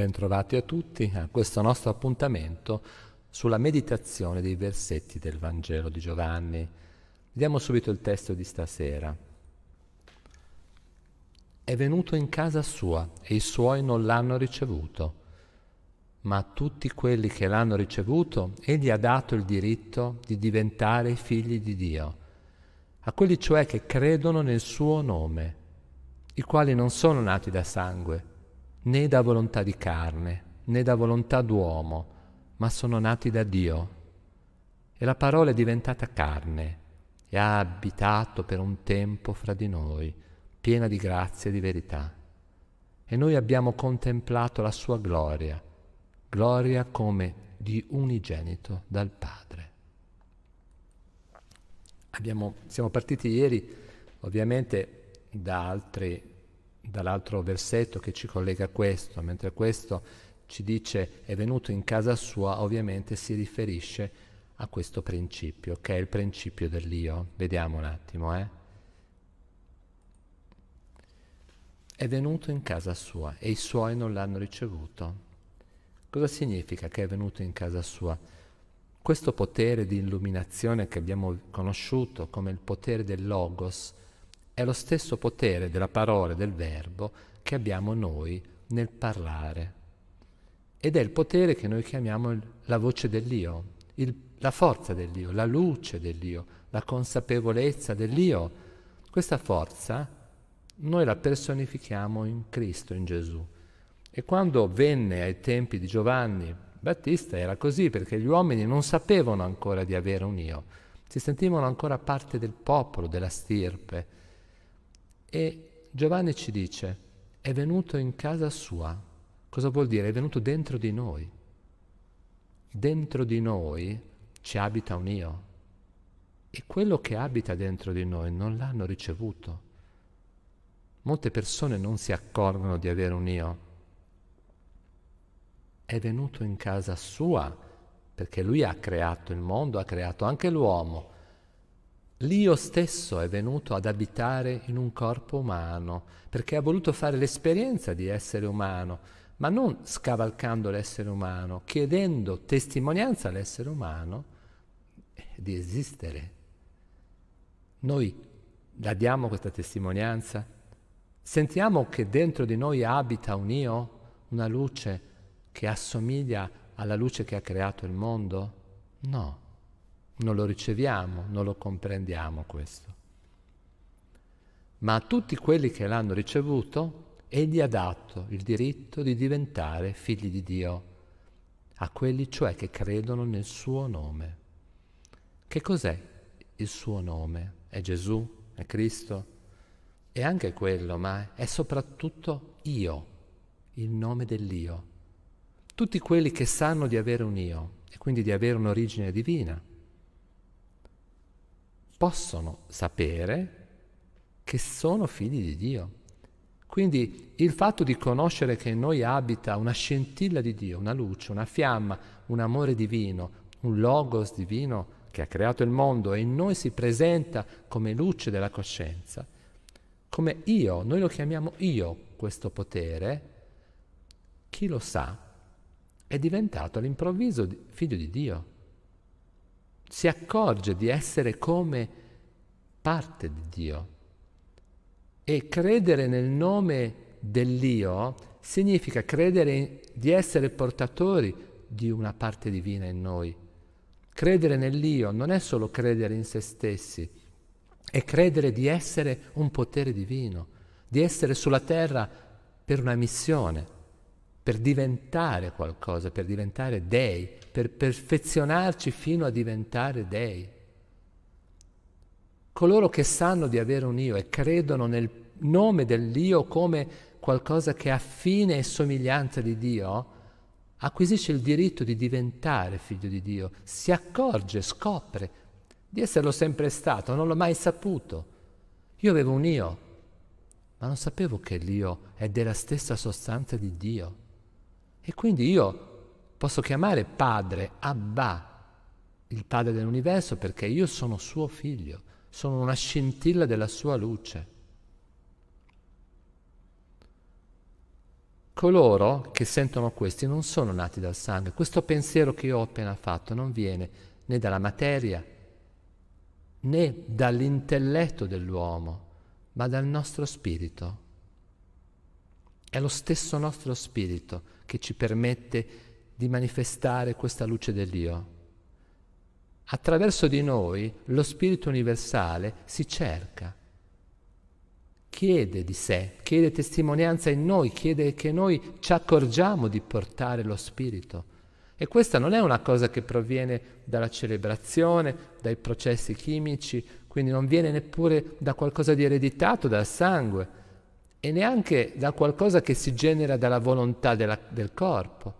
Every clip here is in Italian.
Bentrovati a tutti a questo nostro appuntamento sulla meditazione dei versetti del Vangelo di Giovanni. Vediamo subito il testo di stasera. È venuto in casa sua e i suoi non l'hanno ricevuto, ma a tutti quelli che l'hanno ricevuto egli ha dato il diritto di diventare figli di Dio, a quelli cioè che credono nel suo nome, i quali non sono nati da sangue né da volontà di carne, né da volontà d'uomo, ma sono nati da Dio. E la parola è diventata carne e ha abitato per un tempo fra di noi, piena di grazia e di verità. E noi abbiamo contemplato la sua gloria, gloria come di unigenito dal Padre. Abbiamo, siamo partiti ieri ovviamente da altri dall'altro versetto che ci collega a questo, mentre questo ci dice è venuto in casa sua, ovviamente si riferisce a questo principio, che è il principio dell'io. Vediamo un attimo, eh? È venuto in casa sua e i suoi non l'hanno ricevuto. Cosa significa che è venuto in casa sua? Questo potere di illuminazione che abbiamo conosciuto come il potere del Logos, è lo stesso potere della parola e del verbo che abbiamo noi nel parlare. Ed è il potere che noi chiamiamo il, la voce dell'io, il, la forza dell'io, la luce dell'io, la consapevolezza dell'io. Questa forza noi la personifichiamo in Cristo, in Gesù. E quando venne ai tempi di Giovanni Battista era così perché gli uomini non sapevano ancora di avere un io, si sentivano ancora parte del popolo, della stirpe e Giovanni ci dice, è venuto in casa sua. Cosa vuol dire? È venuto dentro di noi. Dentro di noi ci abita un io. E quello che abita dentro di noi non l'hanno ricevuto. Molte persone non si accorgono di avere un io. È venuto in casa sua perché lui ha creato il mondo, ha creato anche l'uomo L'io stesso è venuto ad abitare in un corpo umano, perché ha voluto fare l'esperienza di essere umano, ma non scavalcando l'essere umano, chiedendo testimonianza all'essere umano eh, di esistere. Noi la diamo questa testimonianza? Sentiamo che dentro di noi abita un io, una luce che assomiglia alla luce che ha creato il mondo? No non lo riceviamo, non lo comprendiamo questo. Ma a tutti quelli che l'hanno ricevuto, egli ha dato il diritto di diventare figli di Dio, a quelli cioè che credono nel suo nome. Che cos'è il suo nome? È Gesù? È Cristo? È anche quello, ma è soprattutto io, il nome dell'io. Tutti quelli che sanno di avere un io e quindi di avere un'origine divina possono sapere che sono figli di Dio. Quindi il fatto di conoscere che in noi abita una scintilla di Dio, una luce, una fiamma, un amore divino, un logos divino che ha creato il mondo e in noi si presenta come luce della coscienza, come io, noi lo chiamiamo io questo potere, chi lo sa è diventato all'improvviso figlio di Dio si accorge di essere come parte di Dio. E credere nel nome dell'Io significa credere di essere portatori di una parte divina in noi. Credere nell'Io non è solo credere in se stessi, è credere di essere un potere divino, di essere sulla terra per una missione per diventare qualcosa, per diventare dei, per perfezionarci fino a diventare dei. Coloro che sanno di avere un io e credono nel nome dell'io come qualcosa che ha fine e somiglianza di Dio, acquisisce il diritto di diventare figlio di Dio, si accorge, scopre di esserlo sempre stato, non l'ho mai saputo. Io avevo un io, ma non sapevo che l'io è della stessa sostanza di Dio. E quindi io posso chiamare padre Abba, il padre dell'universo, perché io sono suo figlio, sono una scintilla della sua luce. Coloro che sentono questi non sono nati dal sangue, questo pensiero che io ho appena fatto non viene né dalla materia né dall'intelletto dell'uomo, ma dal nostro spirito. È lo stesso nostro spirito che ci permette di manifestare questa luce dell'io. Attraverso di noi lo spirito universale si cerca, chiede di sé, chiede testimonianza in noi, chiede che noi ci accorgiamo di portare lo spirito. E questa non è una cosa che proviene dalla celebrazione, dai processi chimici, quindi non viene neppure da qualcosa di ereditato, dal sangue, e neanche da qualcosa che si genera dalla volontà della, del corpo,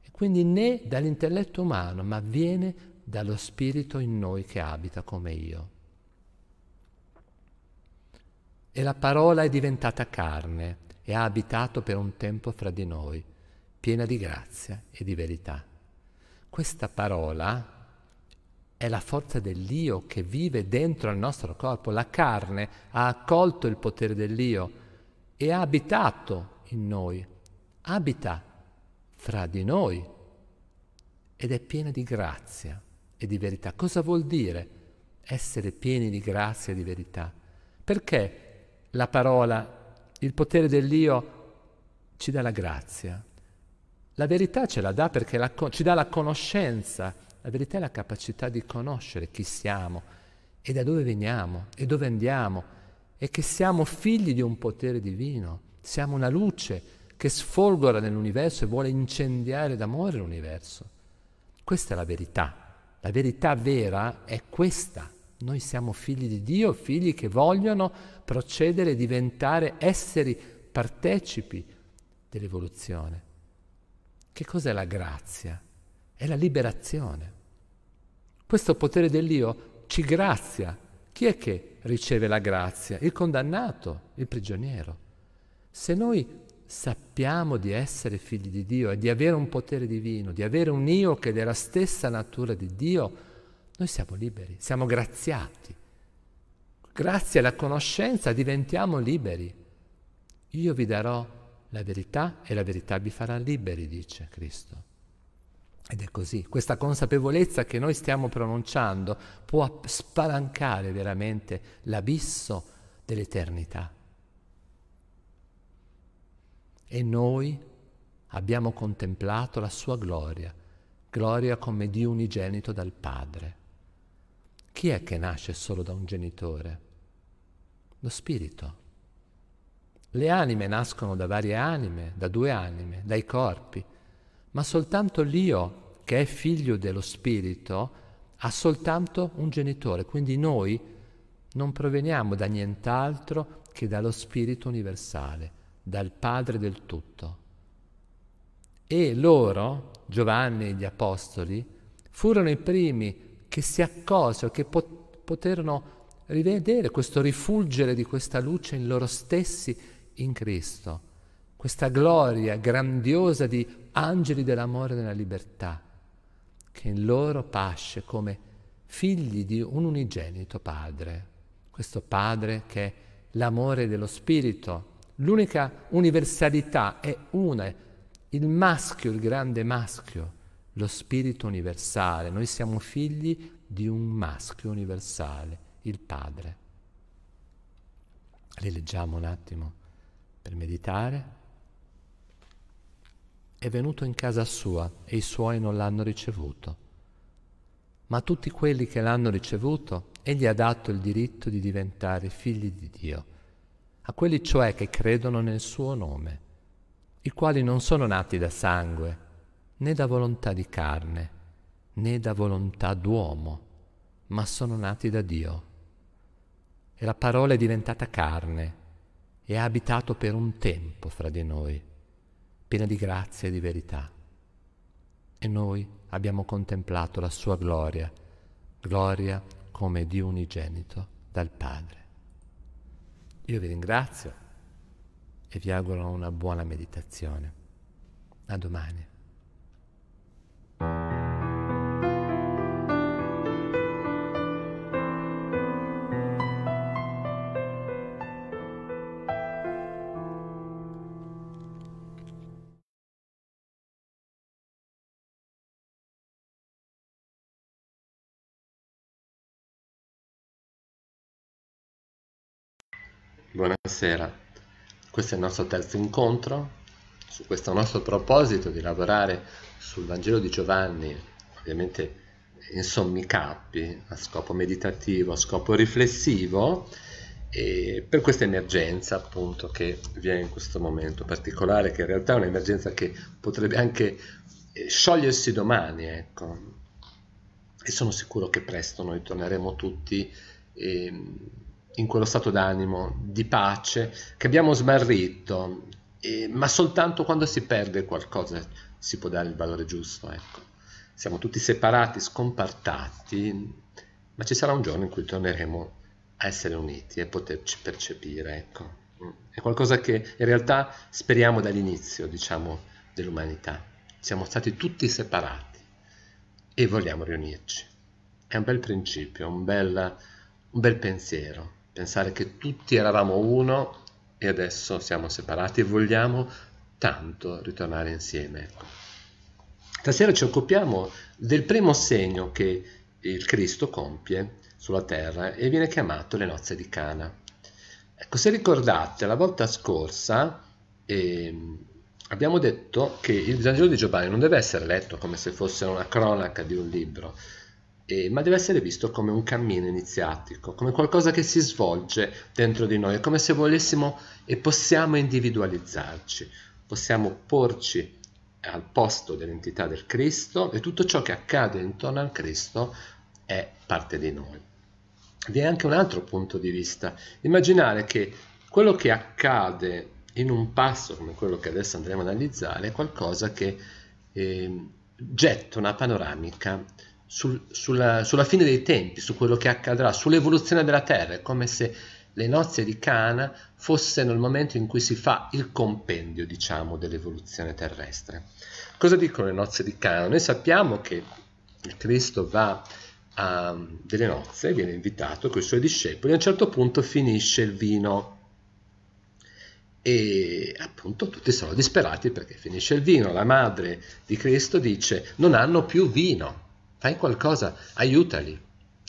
e quindi né dall'intelletto umano, ma viene dallo spirito in noi che abita come io. E la parola è diventata carne e ha abitato per un tempo fra di noi, piena di grazia e di verità. Questa parola è la forza dell'io che vive dentro al nostro corpo. La carne ha accolto il potere dell'io, e ha abitato in noi, abita fra di noi ed è piena di grazia e di verità. Cosa vuol dire essere pieni di grazia e di verità? Perché la parola, il potere dell'io ci dà la grazia. La verità ce la dà perché la ci dà la conoscenza. La verità è la capacità di conoscere chi siamo e da dove veniamo e dove andiamo è che siamo figli di un potere divino, siamo una luce che sfolgora nell'universo e vuole incendiare d'amore l'universo. Questa è la verità. La verità vera è questa. Noi siamo figli di Dio, figli che vogliono procedere e diventare esseri partecipi dell'evoluzione. Che cos'è la grazia? È la liberazione. Questo potere dell'io ci grazia chi è che riceve la grazia? Il condannato, il prigioniero. Se noi sappiamo di essere figli di Dio e di avere un potere divino, di avere un io che è della stessa natura di Dio, noi siamo liberi, siamo graziati. Grazie alla conoscenza diventiamo liberi. Io vi darò la verità e la verità vi farà liberi, dice Cristo. Ed è così, questa consapevolezza che noi stiamo pronunciando può spalancare veramente l'abisso dell'eternità. E noi abbiamo contemplato la sua gloria, gloria come Dio unigenito dal Padre. Chi è che nasce solo da un genitore? Lo Spirito. Le anime nascono da varie anime, da due anime, dai corpi ma soltanto l'io che è figlio dello Spirito ha soltanto un genitore, quindi noi non proveniamo da nient'altro che dallo Spirito universale, dal Padre del tutto. E loro, Giovanni e gli Apostoli, furono i primi che si accorsero, che pot- poterono rivedere questo rifulgere di questa luce in loro stessi in Cristo, questa gloria grandiosa di angeli dell'amore e della libertà, che in loro pasce come figli di un unigenito Padre, questo Padre che è l'amore dello Spirito, l'unica universalità è una, il maschio, il grande maschio, lo Spirito universale, noi siamo figli di un maschio universale, il Padre. Rileggiamo un attimo per meditare è venuto in casa sua e i suoi non l'hanno ricevuto. Ma a tutti quelli che l'hanno ricevuto, egli ha dato il diritto di diventare figli di Dio, a quelli cioè che credono nel suo nome, i quali non sono nati da sangue, né da volontà di carne, né da volontà d'uomo, ma sono nati da Dio. E la parola è diventata carne e ha abitato per un tempo fra di noi piena di grazia e di verità. E noi abbiamo contemplato la sua gloria, gloria come di unigenito dal Padre. Io vi ringrazio e vi auguro una buona meditazione. A domani. Buonasera, questo è il nostro terzo incontro su questo nostro proposito di lavorare sul Vangelo di Giovanni, ovviamente in sommi capi, a scopo meditativo, a scopo riflessivo, e per questa emergenza appunto che viene in questo momento particolare, che in realtà è un'emergenza che potrebbe anche eh, sciogliersi domani, ecco. E sono sicuro che presto noi torneremo tutti. E, ehm, in quello stato d'animo di pace che abbiamo smarrito, eh, ma soltanto quando si perde qualcosa si può dare il valore giusto. Ecco. Siamo tutti separati, scompartati, ma ci sarà un giorno in cui torneremo a essere uniti e poterci percepire. Ecco. È qualcosa che in realtà speriamo dall'inizio, diciamo, dell'umanità. Siamo stati tutti separati e vogliamo riunirci. È un bel principio, un bel, un bel pensiero. Pensare che tutti eravamo uno e adesso siamo separati e vogliamo tanto ritornare insieme. Stasera ci occupiamo del primo segno che il Cristo compie sulla terra e viene chiamato le nozze di Cana. Ecco, se ricordate, la volta scorsa eh, abbiamo detto che il Vangelo di Giovanni non deve essere letto come se fosse una cronaca di un libro, eh, ma deve essere visto come un cammino iniziatico, come qualcosa che si svolge dentro di noi, è come se volessimo e possiamo individualizzarci, possiamo porci al posto dell'entità del Cristo e tutto ciò che accade intorno al Cristo è parte di noi. Vi è anche un altro punto di vista, immaginare che quello che accade in un passo come quello che adesso andremo a analizzare è qualcosa che eh, getta una panoramica sul, sulla, sulla, fine dei tempi, su quello che accadrà, sull'evoluzione della Terra. È come se le nozze di Cana fossero il momento in cui si fa il compendio, diciamo, dell'evoluzione terrestre. Cosa dicono le nozze di Cana? Noi sappiamo che il Cristo va a mm, delle nozze, viene invitato con i suoi discepoli, a un certo punto finisce il vino e appunto tutti sono disperati perché finisce il vino. La madre di Cristo dice non hanno più vino fai qualcosa, aiutali.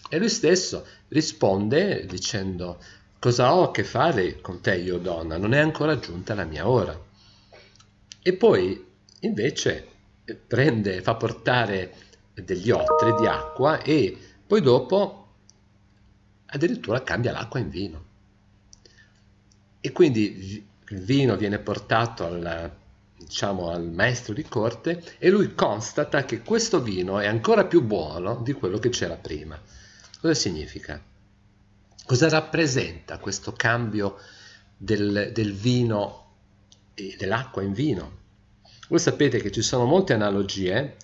E lui stesso risponde dicendo, cosa ho a che fare con te io donna? Non è ancora giunta la mia ora. E poi invece prende, fa portare degli otri di acqua e poi dopo addirittura cambia l'acqua in vino. E quindi il vino viene portato al diciamo al maestro di corte e lui constata che questo vino è ancora più buono di quello che c'era prima. Cosa significa? Cosa rappresenta questo cambio del, del vino e dell'acqua in vino? Voi sapete che ci sono molte analogie,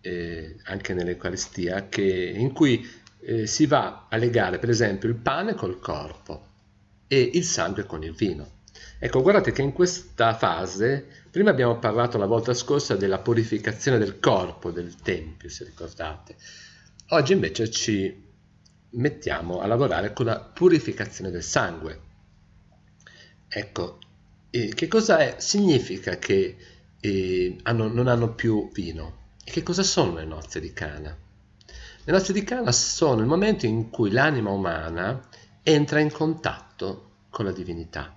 eh, anche nell'Eucaristia, in cui eh, si va a legare per esempio il pane col corpo e il sangue con il vino. Ecco, guardate che in questa fase, prima abbiamo parlato la volta scorsa della purificazione del corpo del Tempio, se ricordate. Oggi invece ci mettiamo a lavorare con la purificazione del sangue. Ecco, eh, che cosa è? significa che eh, hanno, non hanno più vino? E che cosa sono le nozze di Cana? Le nozze di Cana sono il momento in cui l'anima umana entra in contatto con la divinità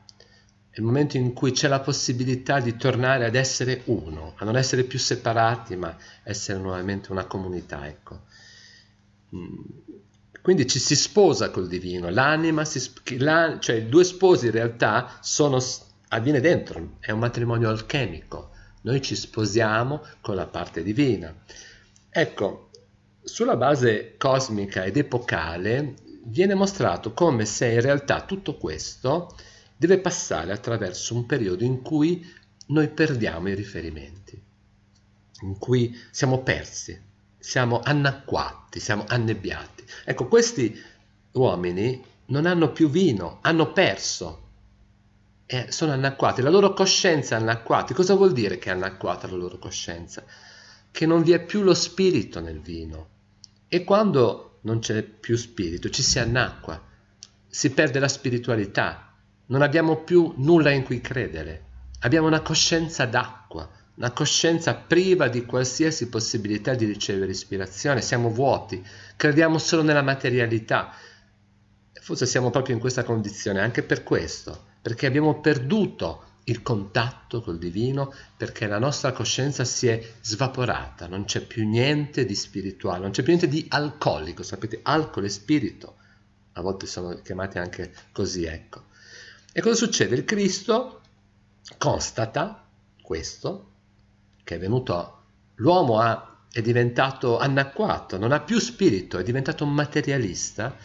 il momento in cui c'è la possibilità di tornare ad essere uno, a non essere più separati, ma essere nuovamente una comunità, ecco. Mm. Quindi ci si sposa col divino, l'anima, si, la, cioè due sposi in realtà sono, avviene dentro, è un matrimonio alchemico, noi ci sposiamo con la parte divina. Ecco, sulla base cosmica ed epocale viene mostrato come se in realtà tutto questo deve passare attraverso un periodo in cui noi perdiamo i riferimenti, in cui siamo persi, siamo annacquati, siamo annebbiati. Ecco, questi uomini non hanno più vino, hanno perso, eh, sono annacquati, la loro coscienza è annacquata. Cosa vuol dire che è annacquata la loro coscienza? Che non vi è più lo spirito nel vino. E quando non c'è più spirito, ci si annacqua, si perde la spiritualità, non abbiamo più nulla in cui credere, abbiamo una coscienza d'acqua, una coscienza priva di qualsiasi possibilità di ricevere ispirazione, siamo vuoti, crediamo solo nella materialità. Forse siamo proprio in questa condizione anche per questo, perché abbiamo perduto il contatto col divino, perché la nostra coscienza si è svaporata, non c'è più niente di spirituale, non c'è più niente di alcolico, sapete, alcol e spirito, a volte sono chiamati anche così, ecco. E cosa succede? Il Cristo constata questo, che è venuto, l'uomo ha, è diventato anacquato, non ha più spirito, è diventato materialista,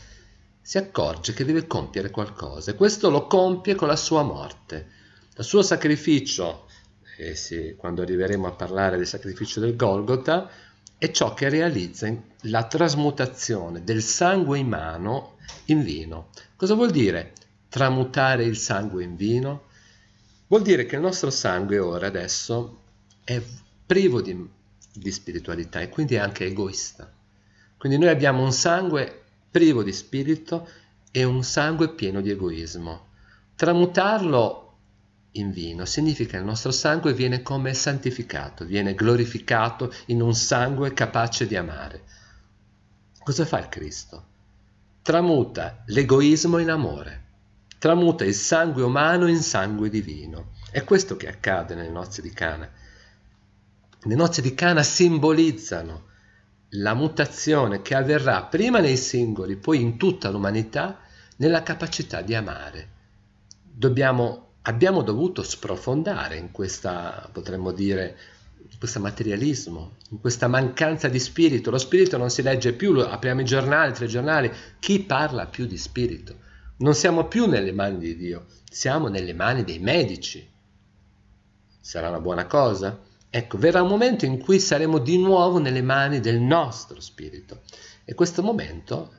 si accorge che deve compiere qualcosa e questo lo compie con la sua morte. Il suo sacrificio, e eh sì, quando arriveremo a parlare del sacrificio del Golgota, è ciò che realizza la trasmutazione del sangue in mano in vino. Cosa vuol dire? tramutare il sangue in vino, vuol dire che il nostro sangue ora adesso è privo di, di spiritualità e quindi è anche egoista. Quindi noi abbiamo un sangue privo di spirito e un sangue pieno di egoismo. Tramutarlo in vino significa che il nostro sangue viene come santificato, viene glorificato in un sangue capace di amare. Cosa fa il Cristo? Tramuta l'egoismo in amore tramuta il sangue umano in sangue divino. È questo che accade nelle nozze di Cana. Le nozze di Cana simbolizzano la mutazione che avverrà prima nei singoli, poi in tutta l'umanità, nella capacità di amare. Dobbiamo, abbiamo dovuto sprofondare in questa, potremmo dire, in questo materialismo, in questa mancanza di spirito. Lo spirito non si legge più, apriamo i giornali, i telegiornali, chi parla più di spirito? Non siamo più nelle mani di Dio, siamo nelle mani dei medici. Sarà una buona cosa? Ecco, verrà un momento in cui saremo di nuovo nelle mani del nostro spirito e questo momento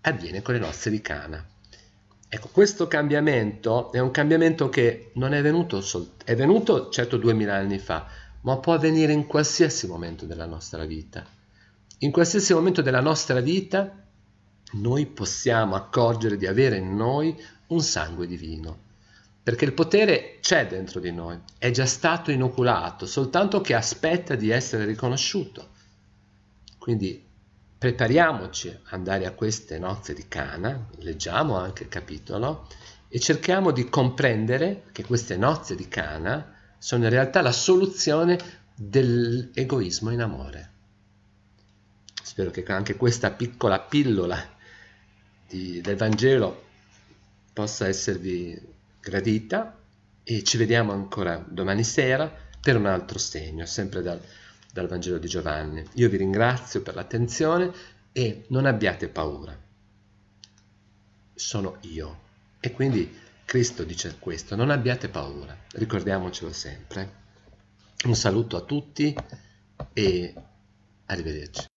avviene con le nozze di Cana. Ecco, questo cambiamento è un cambiamento che non è venuto, sol- è venuto certo duemila anni fa, ma può avvenire in qualsiasi momento della nostra vita. In qualsiasi momento della nostra vita noi possiamo accorgere di avere in noi un sangue divino. Perché il potere c'è dentro di noi, è già stato inoculato, soltanto che aspetta di essere riconosciuto. Quindi prepariamoci ad andare a queste nozze di Cana, leggiamo anche il capitolo, e cerchiamo di comprendere che queste nozze di Cana sono in realtà la soluzione dell'egoismo in amore. Spero che anche questa piccola pillola di, del Vangelo possa esservi gradita e ci vediamo ancora domani sera per un altro segno, sempre dal, dal Vangelo di Giovanni. Io vi ringrazio per l'attenzione e non abbiate paura. Sono io. E quindi Cristo dice questo, non abbiate paura, ricordiamocelo sempre. Un saluto a tutti e arrivederci.